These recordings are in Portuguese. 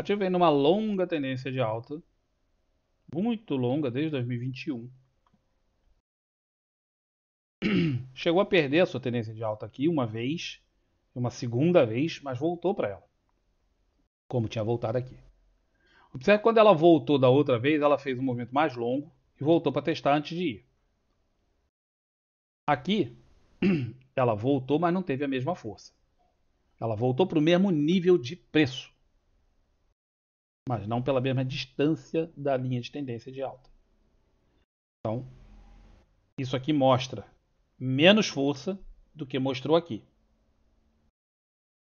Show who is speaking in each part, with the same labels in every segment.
Speaker 1: ativo tá vem numa longa tendência de alta, muito longa, desde 2021. Chegou a perder a sua tendência de alta aqui uma vez, uma segunda vez, mas voltou para ela, como tinha voltado aqui. Observe que quando ela voltou da outra vez, ela fez um movimento mais longo e voltou para testar antes de ir. Aqui, ela voltou, mas não teve a mesma força. Ela voltou para o mesmo nível de preço mas não pela mesma distância da linha de tendência de alta. Então, isso aqui mostra menos força do que mostrou aqui.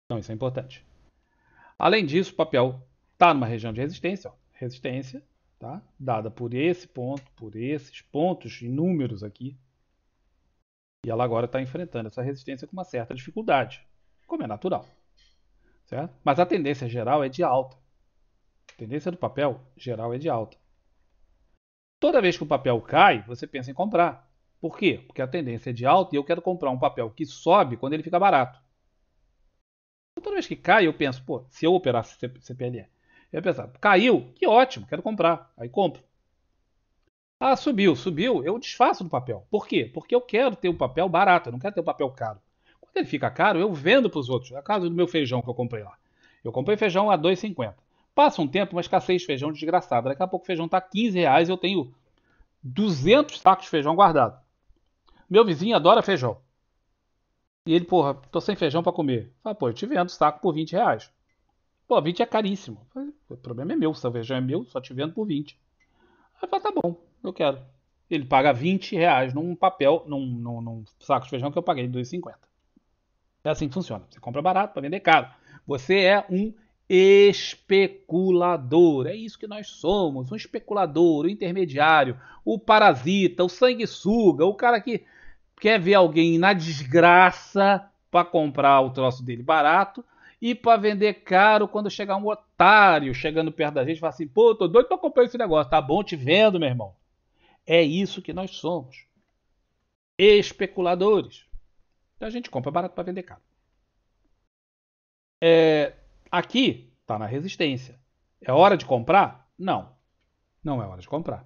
Speaker 1: Então, isso é importante. Além disso, o papel está numa região de resistência, ó, resistência tá? dada por esse ponto, por esses pontos inúmeros aqui. E ela agora está enfrentando essa resistência com uma certa dificuldade, como é natural. Certo? Mas a tendência geral é de alta tendência do papel geral é de alta. Toda vez que o papel cai, você pensa em comprar. Por quê? Porque a tendência é de alta e eu quero comprar um papel que sobe quando ele fica barato. Então, toda vez que cai, eu penso, pô, se eu operasse CPLE, eu ia pensar, caiu, que ótimo, quero comprar, aí compro. Ah, subiu, subiu, eu desfaço do papel. Por quê? Porque eu quero ter um papel barato, eu não quero ter um papel caro. Quando ele fica caro, eu vendo para os outros. É o do meu feijão que eu comprei lá. Eu comprei feijão a 2,50. Passa um tempo, uma escassez de feijão desgraçada. Daqui a pouco o feijão está 15 reais e eu tenho 200 sacos de feijão guardado. Meu vizinho adora feijão. E ele, porra, tô sem feijão para comer. Fala, pô, eu te vendo saco por 20 reais. Pô, 20 é caríssimo. Falei, o problema é meu, se feijão é meu, só te vendo por 20. Aí fala, tá bom, eu quero. Ele paga 20 reais num papel, num, num, num saco de feijão que eu paguei 2,50. É assim que funciona. Você compra barato para vender caro. Você é um especulador. É isso que nós somos: um especulador, o um intermediário, o parasita, o sanguessuga, o cara que quer ver alguém na desgraça para comprar o troço dele barato e para vender caro quando chegar um otário chegando perto da gente falar assim: pô, tô doido para comprar esse negócio, tá bom, te vendo, meu irmão. É isso que nós somos. Especuladores. Então a gente compra barato para vender caro. É, Aqui está na resistência. É hora de comprar? Não. Não é hora de comprar.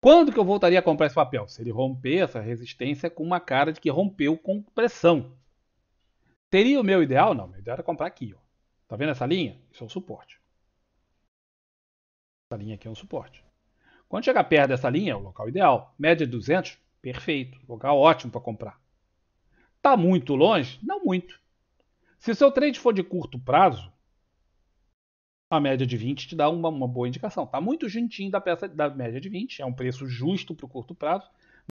Speaker 1: Quando que eu voltaria a comprar esse papel? Se ele romper essa resistência com uma cara de que rompeu com pressão. Teria o meu ideal? Não, meu ideal era comprar aqui. Ó. Tá vendo essa linha? Isso é um suporte. Essa linha aqui é um suporte. Quando chegar perto dessa linha, é o local ideal. Média de 200, perfeito. Local ótimo para comprar. Tá muito longe? Não muito. Se o seu trade for de curto prazo, a média de 20 te dá uma, uma boa indicação. Está muito juntinho da, peça, da média de 20, é um preço justo para o curto prazo.